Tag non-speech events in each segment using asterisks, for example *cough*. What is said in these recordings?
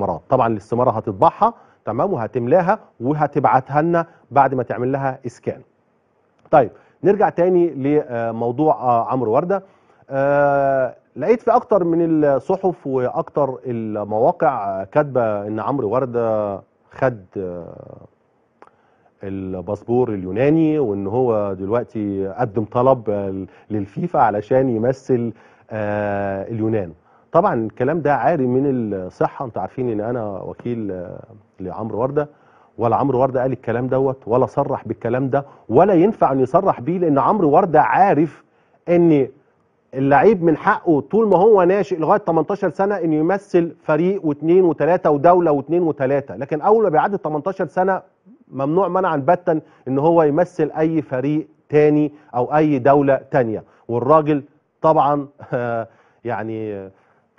الاستثمارات طبعا الاستماره هتطبعها تمام وهتملاها وهتبعتها لنا بعد ما تعمل لها اسكان طيب نرجع تاني لموضوع آه، عمرو ورده آه، لقيت في اكتر من الصحف واكتر المواقع آه، كاتبه ان عمرو ورده خد الباسبور اليوناني وان هو دلوقتي قدم طلب للفيفا علشان يمثل اليونان طبعا الكلام ده عاري من الصحه انتوا عارفين ان انا وكيل آه، لعمرو ورده ولا عمرو ورده قال الكلام دوت ولا صرح بالكلام ده ولا ينفع ان يصرح بيه لان عمرو ورده عارف ان اللعيب من حقه طول ما هو ناشئ لغايه 18 سنه انه يمثل فريق واثنين وثلاثه ودوله واثنين وثلاثه لكن اول ما بيعدي 18 سنه ممنوع منعا باتا ان هو يمثل اي فريق تاني او اي دوله تانيه والراجل طبعا *laughs* آه، يعني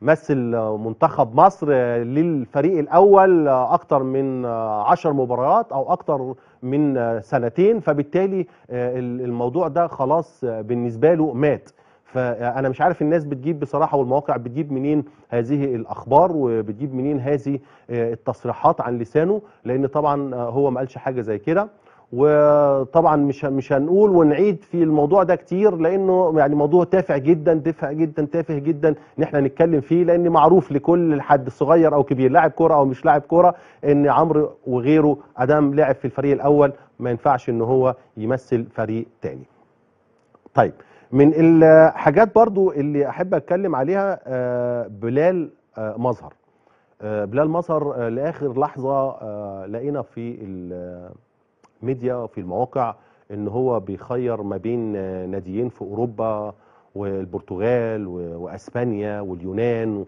مثل منتخب مصر للفريق الاول اكتر من عشر مباريات او اكتر من سنتين فبالتالي الموضوع ده خلاص بالنسبه له مات فانا مش عارف الناس بتجيب بصراحه والمواقع بتجيب منين هذه الاخبار وبتجيب منين هذه التصريحات عن لسانه لان طبعا هو ما قالش حاجه زي كده وطبعا مش مش هنقول ونعيد في الموضوع ده كتير لانه يعني موضوع تافه جدا تافه جدا تافه جدا ان احنا نتكلم فيه لان معروف لكل حد صغير او كبير لاعب كوره او مش لاعب كوره ان عمرو وغيره ادام لعب في الفريق الاول ما ينفعش ان هو يمثل فريق تاني. طيب من الحاجات برضو اللي احب اتكلم عليها آه، آه، آه، بلال مظهر بلال مظهر لاخر لحظه لقينا في الميديا وفي المواقع ان هو بيخير ما بين ناديين في اوروبا والبرتغال واسبانيا واليونان